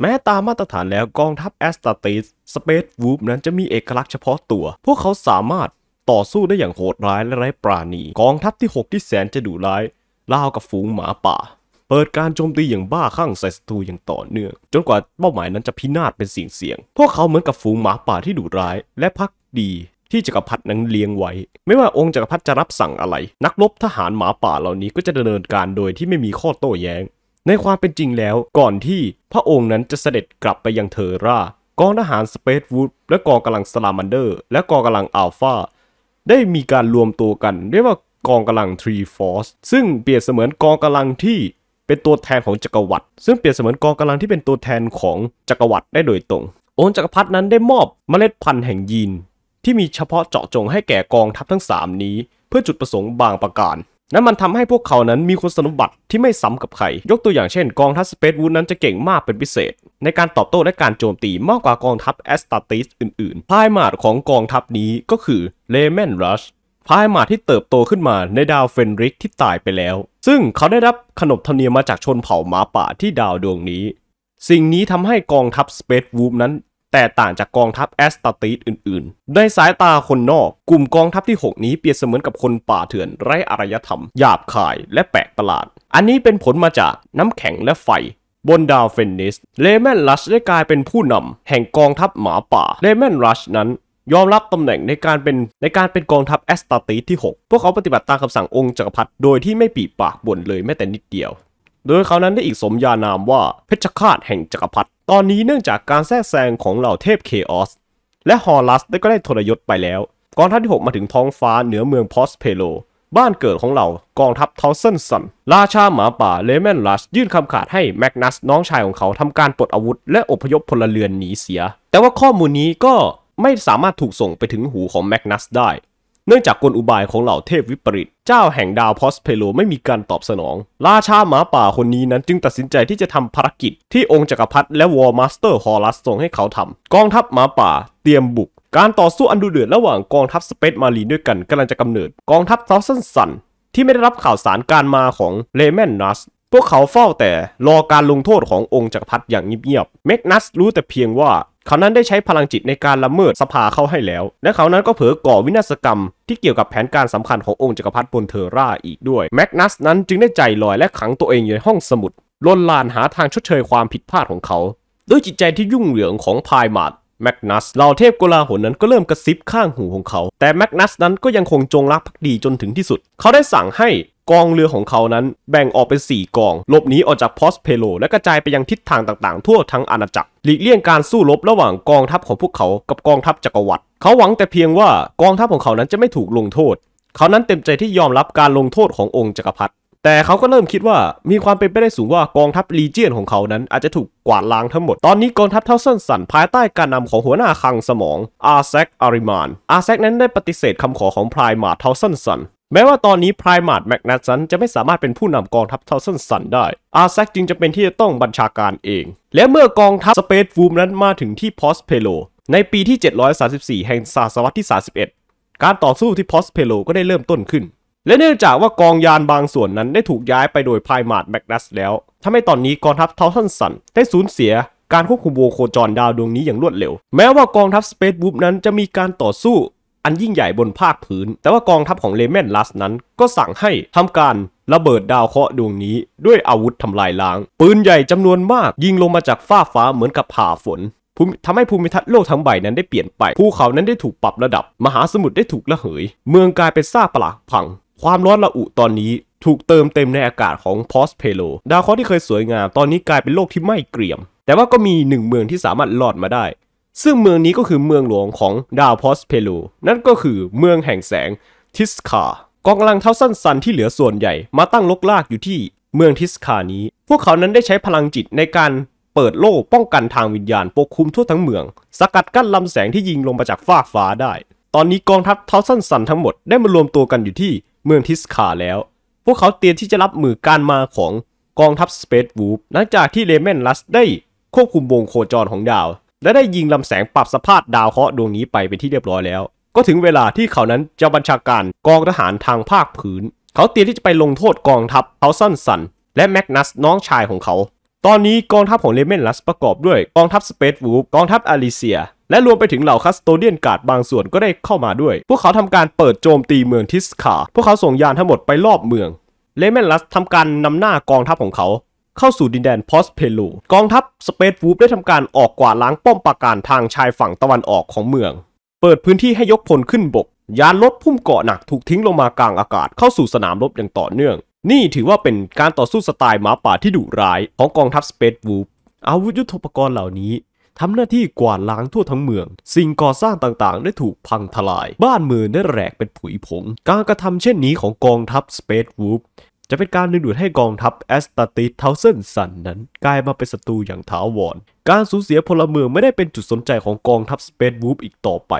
แม้ตามมาตรฐานแล้วกองทัพแอสตาติสสเปซวูฟนั้นจะมีเอกลักษณ์เฉพาะตัว พวกเขาสามารถต่อสู้ได้อย่างโหดร้ายและไร้ปราณี กองทัพที่ 6 ที่แสนจะดุร้ายล่ากับฝูงหมาป่า เปิดการโจมตีอย่างบ้าคลั่งใส่ศัตรูอย่างต่อเนื่องจนกว่าเป้าหมายนั้นจะพินาศเป็นสิ่งเสียง พวกเขาเหมือนกับฝูงหมาป่าที่ดุร้ายและพักดีที่จักรพรรดินั้นเลี้ยงไว้ ไม่ว่าองค์จักรพรรดิจะรับสั่งอะไร นักรบทหารหมาป่าเหล่านี้ก็จะดำเนินการโดยที่ไม่มีข้อโต้แย้งในความเป็นจริงแล้วก่อนที่พระองค์นั้นจะเสด็จกลับไปยังเทอร่า กองทหารสเปซวูดและกองกำลังสลามันเดอร์และกองกำลังอัลฟาได้มีการรวมตัวกัน เรียกว่ากองกำลังทรีฟอร์สซึ่งเปรียบเสมือนกองกำลังที่เป็นตัวแทนของจักรวรรดิซึ่งเปรียบเสมือนกองกำลังที่เป็นตัวแทนของจักรวรรดิได้โดยตรงองค์จักรพรรดินั้นได้มอบเมล็ดพันธุ์แห่งยีนที่มีเฉพาะเจาะจงให้แก่กองทัพทั้ง 3 นี้เพื่อจุดประสงค์บางประการนั้นมันทำให้พวกเขานั้นมีคุณสมบัติที่ไม่ซ้ากับใคร ยกตัวอย่างเช่นกองทัพสเปซวูดนั้นจะเก่งมากเป็นพิเศษ ในการตอบโต้และการโจมตีมากกว่ากองทัพแอสตาติสอื่นๆพายมาดของกองทัพนี้ก็คือเลเมนรัชพายมาดที่เติบโตขึ้นมาในดาวเฟนริกที่ตายไปแล้ว ซึ่งเขาได้รับขนบธรรมเนียมมาจากชนเผ่าหมาป่าที่ดาวดวงนี้ สิ่งนี้ทำให้กองทัพสเปซวูฟนั้นแต่ต่างจากกองทัพแอสตาติสอื่นๆในสายตาคนนอก กลุ่มกองทัพที่ 6 นี้เปรียบเสมือนกับคนป่าเถื่อนไร้อารยธรรมหยาบคายและแปลกประหลาด อันนี้เป็นผลมาจากน้ำแข็งและไฟ บนดาวเฟนนิส เลแมนรัชได้กลายเป็นผู้นำแห่งกองทัพหมาป่าเลแมนรัชนั้นยอมรับตำแหน่งในการเป็นในการเป็นกองทัพแอสตาติสที่ 6 พวกเขาปฏิบัติตามคำสั่งองค์จักรพรรดิโดยที่ไม่ปีปากบ่นเลยแม้แต่นิดเดียว โดยเขานั้นได้อีกสมญานามว่าเพชฌฆาตแห่งจักรพรรดิตอนนี้เนื่องจากการแทรกแซงของเหล่าเทพเคออสและฮอรัสได้ก็ได้ทรยศไปแล้ว กองทัพที่ 6 มาถึงท้องฟ้าเหนือเมืองพอสเพโล บ้านเกิดของเหล่ากองทัพเทาเซนสันราชาหมาป่าเลแมนลัส ยื่นคำขาดให้แมกนัสน้องชายของเขาทำการปลดอาวุธและอพยพพลเรือนหนีเสีย แต่ว่าข้อมูลนี้ก็ไม่สามารถถูกส่งไปถึงหูของแมกนัสได้เนื่องจากกลอุบายของเหล่าเทพวิปริตเจ้าแห่งดาวพอสเพโลไม่มีการตอบสนอง ราชาหมาป่าคนนี้นั้นจึงตัดสินใจที่จะทำภารกิจที่องค์จักรพรรดิและวอร์มาสเตอร์ฮอลัสส่งให้เขาทำกองทัพหมาป่าเตรียมบุกการต่อสู้อันดุเดือดระหว่างกองทัพสเปซมารีด้วยกันกำลังจะกำเนิดกองทัพทาวสันสันที่ไม่ได้รับข่าวสารการมาของเลแมนนัสพวกเขาเฝ้าแต่รอการลงโทษขององค์จักรพรรดิอย่างเงียบๆเมกนัสรู้แต่เพียงว่าเขานั้นได้ใช้พลังจิตในการละเมิดสภาเข้าให้แล้ว และเขานั้นก็เผอก่อวินาศกรรม ที่เกี่ยวกับแผนการสำคัญขององค์จักรพรรดิบนเทอร่าอีกด้วยแมกนัสนั้นจึงได้ใจลอยและขังตัวเองอยู่ในห้องสมุดลนลานหาทางชดเชยความผิดพลาดของเขา ด้วยจิตใจที่ยุ่งเหยิงของพายมาดแมกนัสเหล่าเทพกุลาหนนั้นก็เริ่มกระซิบข้างหูของเขา แต่แมกนัสนั้นก็ยังคงจงรักภักดีจนถึงที่สุด เขาได้สั่งให้กองเรือของเขานั้นแบ่งออกเป็น4กองหลบหนีออกจากพอสเพโลและกระจายไปยังทิศทางต่างๆ ทั่วทั้งอาณาจักรหลีกเลี่ยงการสู้รบระหว่างกองทัพของพวกเขากับกองทัพจักรวรรดิ เขาหวังแต่เพียงว่ากองทัพของเขานั้นจะไม่ถูกลงโทษ เขานั้นเต็มใจที่ยอมรับการลงโทษขององค์จักรพรรดิแต่เขาก็เริ่มคิดว่า มีความเป็นไปได้สูงว่ากองทัพลีเจียนของเขานั้นอาจจะถูกกวาดล้างทั้งหมดตอนนี้กองทัพเท่าสันสันภายใต้การนำของหัวหน้าคังสมองอาแซกอาริมานอาแซกนั้นได้ปฏิเสธคำขอของพรายมาเท่าสันสันแม้ว่าตอนนี้พรายมาดแมกนัสันจะไม่สามารถเป็นผู้นำกองทัพเทาสันสันได้อาแซกจึงจะเป็นที่จะต้องบัญชาการเอง และเมื่อกองทัพสเปซฟูมนั้นมาถึงที่พอสเพโลในปีที่734แห่งศตวรรษที่31การต่อสู้ที่พอสเพโลก็ได้เริ่มต้นขึ้นและเนื่องจากว่ากองยานบางส่วนนั้นได้ถูกย้ายไปโดยพายมาดแมกนัสแล้วทำให้ตอนนี้กองทัพเทาทันสันได้สูญเสียการควบคุมวงโคจรดาวดวงนี้อย่างรวดเร็ว แม้ว่ากองทัพสเปซบุ๊บนั้นจะมีการต่อสู้อันยิ่งใหญ่บนภาคพื้น แต่ว่ากองทัพของเลเมนลัสนั้นก็สั่งให้ทำการระเบิดดาวเคราะห์ดวงนี้ด้วยอาวุธทำลายล้างปืนใหญ่จำนวนมากยิงลงมาจากฟ้าฟ้าเหมือนกับผ่าฝนทำให้ภูมิทัศน์โลกทั้งใบนั้นได้เปลี่ยนไป ภูเขานั้นได้ถูกปรับระดับ มหาสมุทรได้ถูกระเหย เมืองกลายเป็นซากปลักพังความร้อนระอุตอนนี้ถูกเติมเต็มในอากาศของพอสเพโลดาวเคราะห์ที่เคยสวยงามตอนนี้กลายเป็นโลกที่ไม่เกรียม แต่ว่าก็มีหนึ่งเมืองที่สามารถรอดมาได้ ซึ่งเมืองนี้ก็คือเมืองหลวงของดาวพอสเพโลนั่นก็คือเมืองแห่งแสงทิสคากองกำลังเท่าสั้นๆที่เหลือส่วนใหญ่มาตั้งลกลากอยู่ที่เมืองทิสคานี้ พวกเขานั้นได้ใช้พลังจิตในการเปิดโล่ป้องกันทางวิญญาณปกคลุมทั่วทั้งเมือง สกัดกั้นลำแสงที่ยิงลงมาจากฟากฟ้าได้ ตอนนี้กองทัพเท้าสั้นๆทั้งหมดได้มารวมตัวกันอยู่ที่เมืองทิสคาแล้ว พวกเขาเตรียมที่จะรับมือการมาของกองทัพสเปซวูฟ หลังจากที่เลเมนลัสได้ควบคุมวงโคจรของดาว และได้ยิงลำแสงปรับสภาพดาวเคราะห์ดวงนี้ไปเป็นที่เรียบร้อยแล้ว ก็ถึงเวลาที่เขานั้นจะบัญชาการกองทหารทางภาคพื้น เขาเตรียมที่จะไปลงโทษกองทัพเขาสั้นสันและแมกนัสน้องชายของเขา ตอนนี้กองทัพของเลเมนลัสประกอบด้วยกองทัพสเปซวูฟกองทัพอาริเซียและรวมไปถึงเหล่า คัสโตเดียนการ์ดบางส่วนก็ได้เข้ามาด้วย พวกเขาทำการเปิดโจมตีเมืองทิสคา พวกเขาส่งยานทั้งหมดไปรอบเมือง เลเมนลัสทำการนำหน้ากองทัพของเขา เข้าสู่ดินแดนพอสเพลู กองทัพ สเปซวูฟได้ทำการออกกวาดล้างป้อมปราการทางชายฝั่งตะวันออกของเมือง เปิดพื้นที่ให้ยกพลขึ้นบก ยานรบพุ่มเกาะหนักถูกทิ้งลงมากลางอากาศเข้าสู่สนามรบอย่างต่อเนื่อง นี่ถือว่าเป็นการต่อสู้สไตล์หมาป่าที่ดุร้ายของกองทัพสเปซวูฟอาวุธยุทโธปกรณ์เหล่านี้ทำหน้าที่กวาดล้างทั่วทั้งเมือง สิ่งก่อสร้างต่างๆ ได้ถูกพังทลาย บ้านเมืองได้แหลกเป็นผุยผง การกระทำเช่นนี้ของกองทัพสเปซวูฟจะเป็นการดึงดูดให้กองทัพแอสตาติเทาเซนสันนั้น กลายมาเป็นศัตรูอย่างถาวร การสูญเสียพลเมืองไม่ได้เป็นจุดสนใจของกองทัพสเปซวูฟอีกต่อไป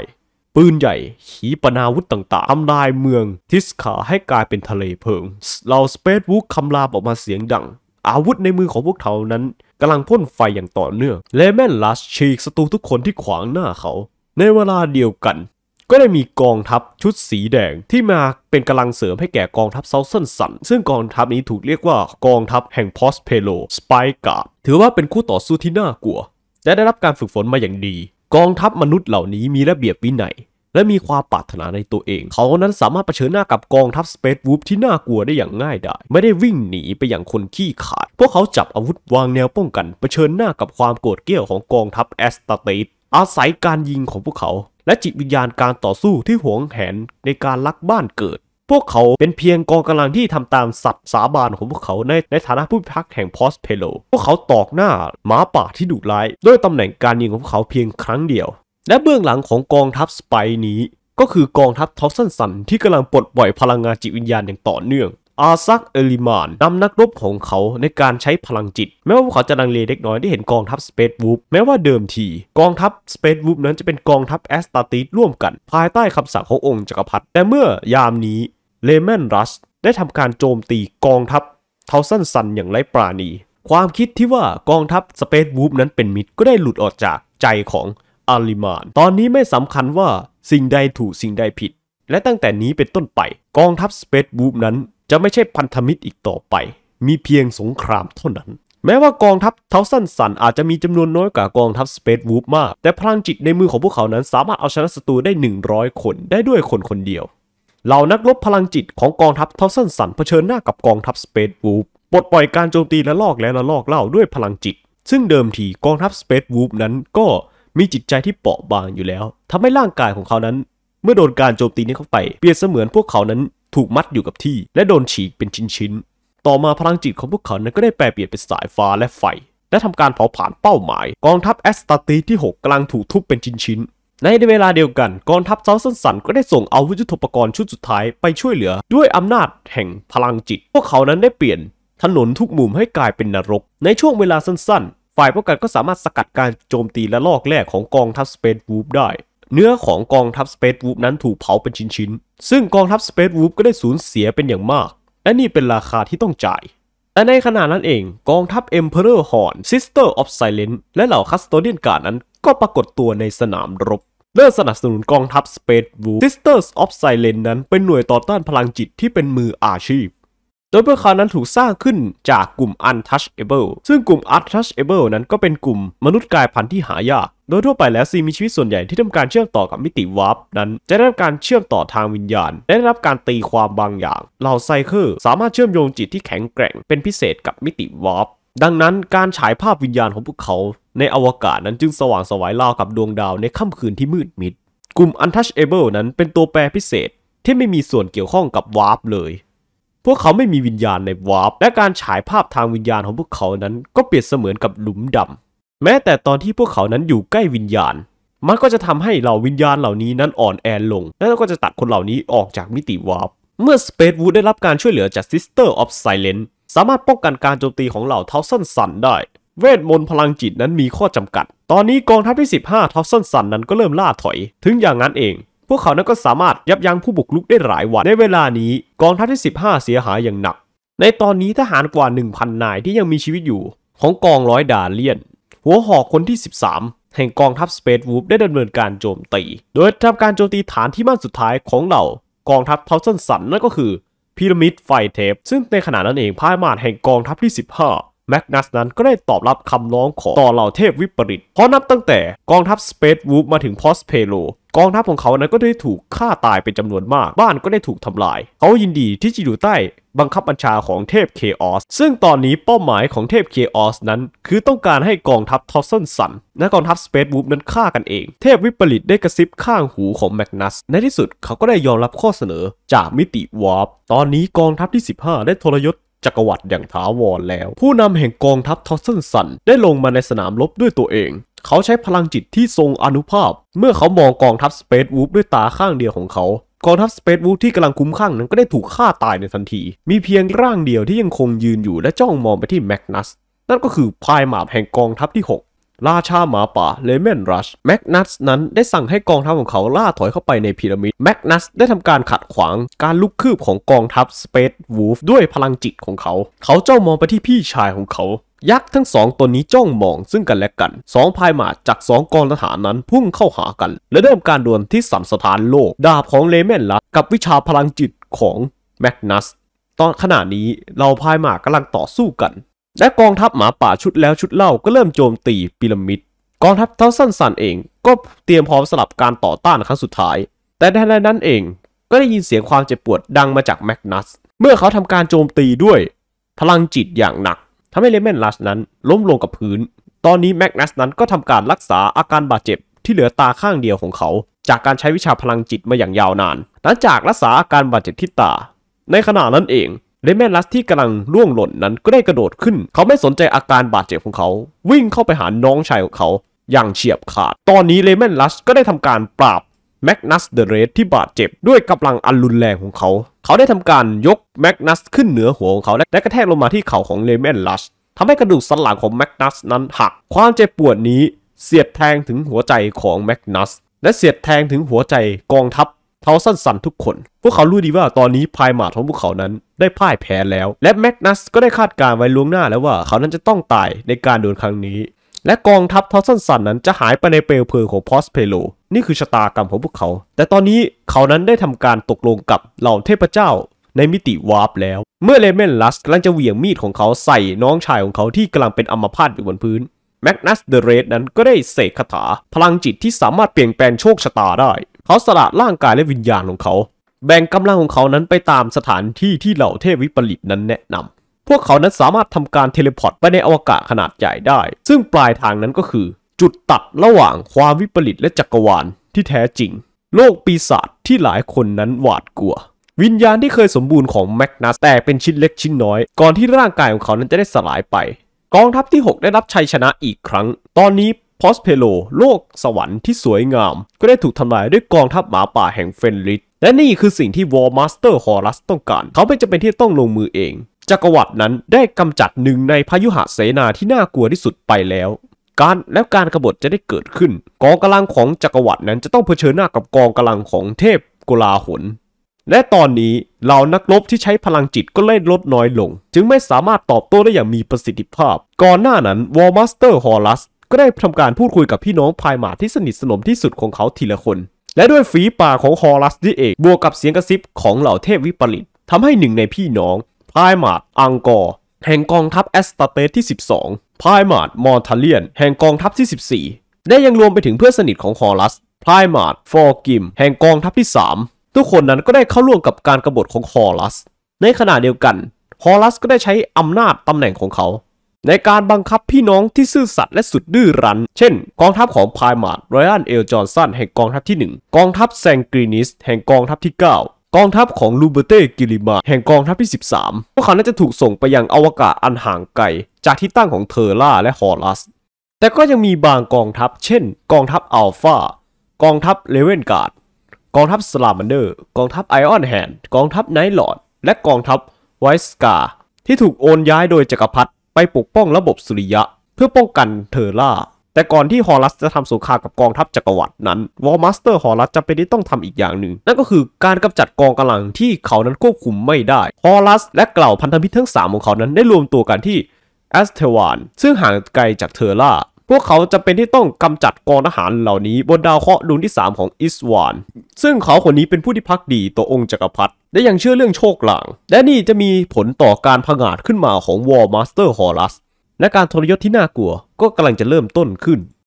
ปืนใหญ่ ขีปนาวุธต่างๆทำลายเมือง ทิสคาให้กลายเป็นทะเลเพลิง เหล่าสเปซวูฟคำรามออกมาเสียงดังอาวุธ ในมือของพวกเขานั้นกำลังพ่นไฟอย่างต่อเนื่อง และแม่นลัสฉีกศัตรูทุกคนที่ขวางหน้าเขา ในเวลาเดียวกัน ก็ได้มีกองทัพชุดสีแดงที่มาเป็นกำลังเสริมให้แก่กองทัพเซาเซนสัน ซึ่งกองทัพนี้ถูกเรียกว่ากองทัพแห่งพอสเพโลสไปกาถือว่าเป็นคู่ต่อสู้ที่น่ากลัวและได้รับการฝึกฝนมาอย่างดี กองทัพมนุษย์เหล่านี้มีระเบียบวินัยและมีความปรารถนาในตัวเอง เขานั้นสามารถเผชิญหน้ากับกองทัพสเปซวูฟที่น่ากลัวได้อย่างง่ายดาย ไม่ได้วิ่งหนีไปอย่างคนขี้ขาด พวกเขาจับอาวุธวางแนวป้องกันเผชิญหน้ากับความโกรธเกลียวของกองทัพแอสตาติสอาศัยการยิงของพวกเขา และจิตวิญญาณการต่อสู้ที่หวงแหนในการลักบ้านเกิด พวกเขาเป็นเพียงกองกำลังที่ทำตามสัตว์สาบานของพวกเขาในในฐานะผู้พิทักษ์แห่งพอสเพโลพวกเขาตอกหน้าหมาป่าที่ดุร้ายด้วยตำแหน่งการยิงของพวกเขาเพียงครั้งเดียวและเบื้องหลังของกองทัพสไปนี้ ก็คือกองทัพทอสซันสันที่กำลังปลดปล่อยพลังงานจิตวิญญาณอย่างต่อเนื่อง อาซักเอลิมานนำนักรบของเขาในการใช้พลังจิต แม้ว่าเขาจะดังเลเล็กน้อยได้เห็นกองทัพสเปซวูฟแม้ว่าเดิมที กองทัพสเปซวูฟนั้นจะเป็นกองทัพแอสตาติสร่วมกัน ภายใต้คำสั่งขององค์จักรพรรดิแต่เมื่อยามนี้เลเมนรัส ได้ทำการโจมตีกองทัพเทอสันสันอย่างไร้ปราณี ความคิดที่ว่ากองทัพสเปซวูฟนั้นเป็นมิตรก็ได้หลุดออกจากใจของอาลิมาน ตอนนี้ไม่สำคัญว่าสิ่งใดถูกสิ่งใดผิด และตั้งแต่นี้เป็นต้นไปกองทัพสเปซบูมนั้น จะไม่ใช่พันธมิตรอีกต่อไป มีเพียงสงครามเท่านั้น แม้ว่ากองทัพเทาสันสันอาจจะมีจำนวนน้อยกว่ากองทัพสเปซวูฟมาก แต่พลังจิตในมือของพวกเขานั้น สามารถเอาชนะศัตรูได้ 100 คนได้ด้วยคนคนเดียวเหล่านักรบพลังจิตของกองทัพเทาสันสันเผชิญหน้ากับกองทัพสเปซวูฟปลดปล่อยการโจมตีและลอกและละลอกเล่าด้วยพลังจิต ซึ่งเดิมทีกองทัพสเปซวูฟนั้นก็มีจิตใจที่เปราะบางอยู่แล้ว ทำให้ร่างกายของเขานั้น เมื่อโดนการโจมตีนี้เข้าไปเปรียบเสมือนพวกเขานั้นถูกมัดอยู่กับที่ และโดนฉีกเป็นชิ้น ๆ ต่อมาพลังจิตของพวกเขานั้น ก็ได้แปลเปลี่ยนเป็นสายฟ้าและไฟ และทำการเผาผลาญเป้าหมาย กองทัพแอสตาตีที่ 6กาลังถูกทุบเป็นชิ้นๆ ในเวลาเดียวกันกองทัพเซาสันสันก็ได้ส่งอาวุธยุทโธปกรณ์ชุดสุดท้ายไปช่วยเหลือด้วยอำนาจแห่งพลังจิต พวกเขานั้นได้เปลี่ยนถนนทุกมุมให้กลายเป็นนรกในช่วงเวลาสั้นฝ่ายป้องกันก็สามารถสกัดการโจมตีและลอกแรกของกองทัพสเปซวูฟได้ เนื้อของกองทัพสเปซวูฟนั้นถูกเผาเป็นชิ้นๆ ซึ่งกองทัพสเปซวูฟก็ได้สูญเสียเป็นอย่างมาก และนี่เป็นราคาที่ต้องจ่าย แต่ในขณะนั้นเองกองทัพเเอมร์เรอร์ฮอนซิสเตอร์ออฟไซเลนและเหล่าคัสโตเดียนกา r d นั้นก็ปรากฏตัวในสนามรบเลิกสนับสนุนกองทัพสเปซวูฟซิสเตอร์ออฟไซเลนนั้นเป็นหน่วยต่อต้านพลังจิตที่เป็นมืออาชีพโดยเพื่อคานั้นถูกสร้างขึ้นจากกลุ่ม Untouchable ซึ่งกลุ่ม Untouchable นั้นก็เป็นกลุ่มมนุษย์กายพันธุ์ที่หายาก โดยทั่วไปแล้วสิ่งมีชีวิตส่วนใหญ่ที่ทำการเชื่อมต่อกับมิติวาร์ปนั้น จะได้รับการเชื่อมต่อทางวิญญาณได้รับการตีความบางอย่างเหล่าไซเคอร์สามารถเชื่อมโยงจิตที่แข็งแกร่งเป็นพิเศษกับมิติวาร์ปดังนั้นการฉายภาพวิญญาณของพวกเขาในอวกาศนั้นจึงสว่างสวายราวกับดวงดาวในค่ำคืนที่มืดมิดกลุ่ม Untouchable นั้นเป็นตัวแปรพิเศษที่ไม่มีส่วนเกี่ยวข้องกับวาร์ปเลยพวกเขาไม่มีวิญญาณในวาร์ป และการฉายภาพทางวิญญาณของพวกเขานั้นก็เปรียบเสมือนกับหลุมดำ แม้แต่ตอนที่พวกเขานั้นอยู่ใกล้วิญญาณ มันก็จะทำให้เหล่าวิญญาณเหล่านี้นั้นอ่อนแอลง และก็จะตัดคนเหล่านี้ออกจากมิติวาร์ป เมื่อสเปดวูดได้รับการช่วยเหลือจาก Sister of Silence สามารถป้องกันการโจมตีของเหล่าเทาสันสันได้ เวทมนต์พลังจิตนั้นมีข้อจำกัด ตอนนี้กองทัพที่ 15เทาสันสันนั้นก็เริ่มล่าถอย ถึงอย่างนั้นเองพวกเขานั้นก็สามารถยับยั้งผู้บุกรุกได้หลายวัน ในเวลานี้กองทัพที่ 15 เสียหายอย่างหนัก ในตอนนี้ทหารกว่า 1,000 นายที่ยังมีชีวิตอยู่ ของกองร้อยดาเลียน หัวหอกคนที่ 13 แห่งกองทัพสเปซวูฟได้ดำเนินการโจมตี โดยทำการโจมตีฐานที่มั่นสุดท้ายของเหล่ากองทัพเทาสันสัน นั่นก็คือพีระมิดไฟเทป ซึ่งในขณะนั้นเองพ่ายมาดแห่งกองทัพที่ 15แมกนัสนั้นก็ได้ตอบรับคำร้องของต่อเหล่าเทพวิปริต เพราะนับตั้งแต่กองทัพสเปซวูฟมาถึงพอสเพโลกองทัพของเขานั้นก็ได้ถูกฆ่าตายเป็นจำนวนมากบ้านก็ได้ถูกทำลาย เขายินดีที่จะอยู่ใต้บังคับบัญชาของเทพเคออสซึ่งตอนนี้เป้าหมายของเทพเคออสนั้น คือต้องการให้กองทัพทอสเซนสันและกองทัพสเปซวูฟนั้นฆ่ากันเอง เทพวิปริตได้กระซิบข้างหูของแมกนัสในที่สุดเขาก็ได้ยอมรับข้อเสนอจากมิติวอร์ปตอนนี้กองทัพที่15ได้ทรยศจักรวรรดิอย่างถาวรแล้ว ผู้นำแห่งกองทัพทอสเซนสันได้ลงมาในสนามรบด้วยตัวเอง เขาใช้พลังจิตที่ทรงอนุภาพ เมื่อเขามองกองทัพสเปซวูฟด้วยตาข้างเดียวของเขากองทัพสเปซวูฟที่กำลังคุ้มข้างนั้นก็ได้ถูกฆ่าตายในทันที มีเพียงร่างเดียวที่ยังคงยืนอยู่และจ้องมองไปที่แมกนัสนั่นก็คือพายหมาบแห่งกองทัพที่ 6ราชาหมาป่าเลเมนรัชแมกนัสนั้นได้สั่งให้กองทัพของเขาล่าถอยเข้าไปในพีระมิดแมกนัสได้ทำการขัดขวางการลุกคืบของกองทัพสเปซวูฟด้วยพลังจิตของเขา เขาเจ้ามองไปที่พี่ชายของเขา ยักษ์ทั้งสองตนนี้จ้องมองซึ่งกันและกัน สองพายหมาจากสองกองทหารนั้นพุ่งเข้าหากันและเริ่มการดวลที่สัมสถานโลก ดาบของเลเมนรัชกับวิชาพลังจิตของแมกนัสตอนขณะนี้เราพายหมากกำลังต่อสู้กันและกองทัพหมาป่าชุดแล้วชุดเล่าก็เริ่มโจมตีพีระมิด กองทัพเท้าสั้นสันเอง ก็เตรียมพร้อมสลับการต่อต้านครั้งสุดท้าย แต่ในนั้นเองก็ได้ยินเสียงความเจ็บปวดดังมาจากแมกนัส เมื่อเขาทำการโจมตีด้วย พลังจิตอย่างหนัก ทำให้เลเมนลัสนั้น ล้มลงกับพื้น ตอนนี้แมกนัสนั้นก็ทำการรักษาอาการบาดเจ็บที่เหลือตาข้างเดียวของเขา จากการใช้วิชาพลังจิตมาอย่างยาวนาน หลังจากรักษาอาการบาดเจ็บที่ตา ในขณะนั้นเองเลเแม่ลัสที่กำลังล่วงหล่นนั้นก็ได้กระโดดขึ้น เขาไม่สนใจอาการบาดเจ็บของเขา วิ่งเข้าไปหาน้องชายของเขาอย่างเฉียบขาด ตอนนี้เลแมนลัสก็ได้ทำการปราบแมกนัสเดอะเรสที่บาดเจ็บ ด้วยกำลังอันรุนแรงของเขา เขาได้ทำการยกแมกนัสขึ้นเหนือหัวของเขาและกระแทกลงมาที่เข่าของเลแมนลัสทำให้กระดูกสันหลังของแมกนัสนั้นหัก ความเจ็บปวดนี้เสียดแทงถึงหัวใจของแมกนัสและเสียดแทงถึงหัวใจกองทัพเทาสั้นสันทุกคน พวกเขารู้ดีว่าตอนนี้พายหมาของพวกเขานั้นได้พ่ายแพ้แล้ว และแมกนัสก็ได้คาดการไว้ล่วงหน้าแล้วว่าเขานั้นจะต้องตายในการโดนครั้งนี้ และกองทัพทอสันสันนั้นจะหายไปในเปลวเพลิงของพอสเพโลนี่คือชะตากรรมของพวกเขา แต่ตอนนี้เขานั้นได้ทำการตกลงกับ เหล่าเทพเจ้าในมิติวาร์ปแล้ว เมื่อเลเมนลัสกำลังจะเหวี่ยงมีดของเขาใส่น้องชายของเขาที่กำลังเป็นอัมพาตอยู่บนพื้น แมกนัสเดอะเรดนั้นก็ได้เสกคาถาพลังจิตที่สามารถเปลี่ยนแปลงโชคชะตาได้เขาสละร่างกายและวิญญาณของเขา แบ่งกำลังของเขานั้นไปตามสถานที่ที่เหล่าเทพวิปริตนั้นแนะนำพวกเขานั้นสามารถทำการเทเลพอร์ตไปในอวกาศขนาดใหญ่ได้ซึ่งปลายทางนั้นก็คือจุดตัดระหว่างความวิปริต และจักรวาล ที่แท้จริง โลกปีศาจที่หลายคนนั้นหวาดกลัว วิญญาณที่เคยสมบูรณ์ของแมกนัสแตกเป็นชิ้นเล็กชิ้นน้อยก่อนที่ร่างกายของเขานั้นจะได้สลายไป กองทัพที่ 6 ได้รับชัยชนะอีกครั้ง ตอนนี้พอสเพโล โลกสวรรค์ที่สวยงาม ก็ได้ถูกทำลายด้วยกองทัพหมาป่าแห่งเฟนริสและนี่คือสิ่งที่วอลมาสเตอร์ฮอรัสต้องการ เขาไม่จำเป็นที่ต้องลงมือเอง จักรวรรดินั้นได้กำจัดหนึ่งในพายุหาเสนาที่น่ากลัวที่สุดไปแล้ว การแล้วการกรบฏจะได้เกิดขึ้น กองกำลังของจักรวรรดินั้นจะต้องเผชิญหน้ากับกองกำลังของเทพกุลาหนและตอนนี้เหล่านักรบที่ใช้พลังจิตก็เล่นลดน้อยลง จึงไม่สามารถตอบโต้ได้อย่างมีประสิทธิภาพ ก่อนหน้านั้นวอลมาสเตอร์ฮอรัสก็ได้ทำการพูดคุยกับพี่น้องพายหมาที่สนิทสนมที่สุดของเขาทีละคน และด้วยฝีปากของฮอรัสนี่เอง บวกกับเสียงกระซิบของเหล่าเทพวิปริต ทำให้หนึ่งในพี่น้องพายหมาดอังกอร์แห่งกองทัพแอสตาเตสที่ 12พายหมาดมอร์ทาเลียน แห่งกองทัพที่ 14ได้ยังรวมไปถึงเพื่อนสนิทของฮอรัสพายหมาดฟอร์กิม แห่งกองทัพที่ 3 ทุกคนนั้นก็ได้เข้าร่วมกับการกรบฏของฮอรัส ในขณะเดียวกันฮอรัส ก็ได้ใช้อำนาจตำแหน่งของเขาในการบังคับพี่น้องที่ซื่อสัตย์และสุดดื้อรั้น เช่น กองทัพของพายมาร์ดไรอันเอลจอ์นสันแห่งกองทัพที่1 กองทัพแซงกรีนิส แห่งกองทัพที่ 9 กองทัพของลูเบเต้กิลิมา แห่งกองทัพที่ 13พวกเขาน่าจะถูกส่งไปยังอวกาศอันห่างไกลจากที่ตั้งของเทอร่าและฮอรัส แต่ก็ยังมีบางกองทัพ เช่น กองทัพอัลฟากองทัพเลเวนการ์ดกองทัพสลามันเดอร์กองทัพไอออนแฮนด์กองทัพไนท์ลอร์ดและกองทัพไวส์กาที่ถูกโอนย้ายโดยจกักรพรรดิไปปกป้องระบบสุริยะ เพื่อป้องกันเทอร่า แต่ก่อนที่ฮอรัสจะทำสงครามกับกองทัพจักรวรรดินั้นวอลมาสเตอร์ฮอรัสจะเป็นที่ต้องทำอีกอย่างหนึ่งนั่นก็คือการกำจัดกองกำลังที่เขานั้นควบคุมไม่ได้ ฮอรัส และกล่าวพันธมิตรทั้ง3 ของเขานั้นได้รวมตัวกันที่แอสเทวานซึ่งห่างไกลจากเทอร่าพวกเขาจะเป็นที่ต้องกำจัดกองทหารเหล่านี้บนดาวเคราะห์ดวงที่ 3 ของอิสวาน ซึ่งเขาคนนี้เป็นผู้ที่พักดีต่อองค์จักรพรรดิและยังเชื่อเรื่องโชคหลัง และนี่จะมีผลต่อการผงาดขึ้นมาของวอร์มาสเตอร์ฮอรัส และการทรยศที่น่ากลัวก็กำลังจะเริ่มต้นขึ้น